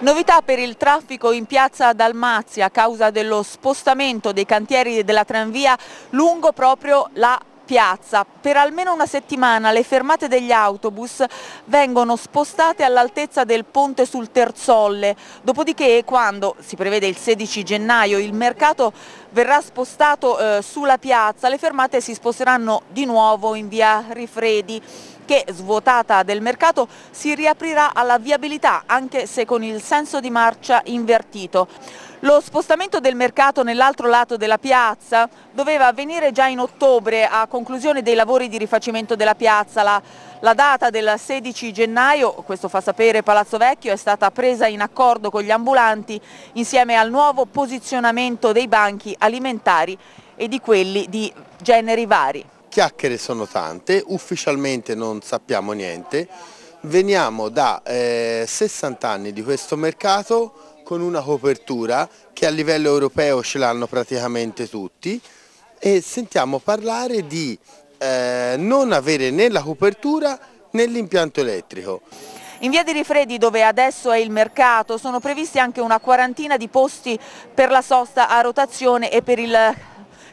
Novità per il traffico in piazza Dalmazia a causa dello spostamento dei cantieri della tranvia lungo proprio la piazza. Per almeno una settimana le fermate degli autobus vengono spostate all'altezza del ponte sul Terzolle, dopodiché quando, si prevede il 16 gennaio, il mercato verrà spostato eh, sulla piazza, le fermate si sposteranno di nuovo in via Rifredi che svuotata del mercato si riaprirà alla viabilità anche se con il senso di marcia invertito. Lo spostamento del mercato nell'altro lato della piazza doveva avvenire già in ottobre a conclusione dei lavori di rifacimento della piazza. La, la data del 16 gennaio, questo fa sapere Palazzo Vecchio, è stata presa in accordo con gli ambulanti insieme al nuovo posizionamento dei banchi alimentari e di quelli di generi vari. Chiacchiere sono tante, ufficialmente non sappiamo niente veniamo da eh, 60 anni di questo mercato con una copertura che a livello europeo ce l'hanno praticamente tutti e sentiamo parlare di eh, non avere né la copertura né l'impianto elettrico. In via di Rifredi, dove adesso è il mercato, sono previsti anche una quarantina di posti per la sosta a rotazione e per il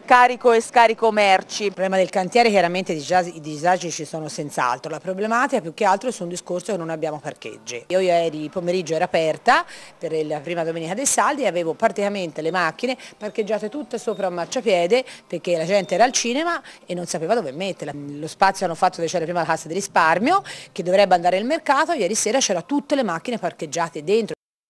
carico e scarico merci. Il problema del cantiere chiaramente i disagi ci sono senz'altro, la problematica più che altro è su un discorso che non abbiamo parcheggi. Io ieri pomeriggio era aperta per la prima domenica dei saldi e avevo praticamente le macchine parcheggiate tutte sopra un marciapiede perché la gente era al cinema e non sapeva dove metterla. Lo spazio hanno fatto dove c'era prima la cassa di risparmio che dovrebbe andare al mercato, ieri sera c'era tutte le macchine parcheggiate dentro.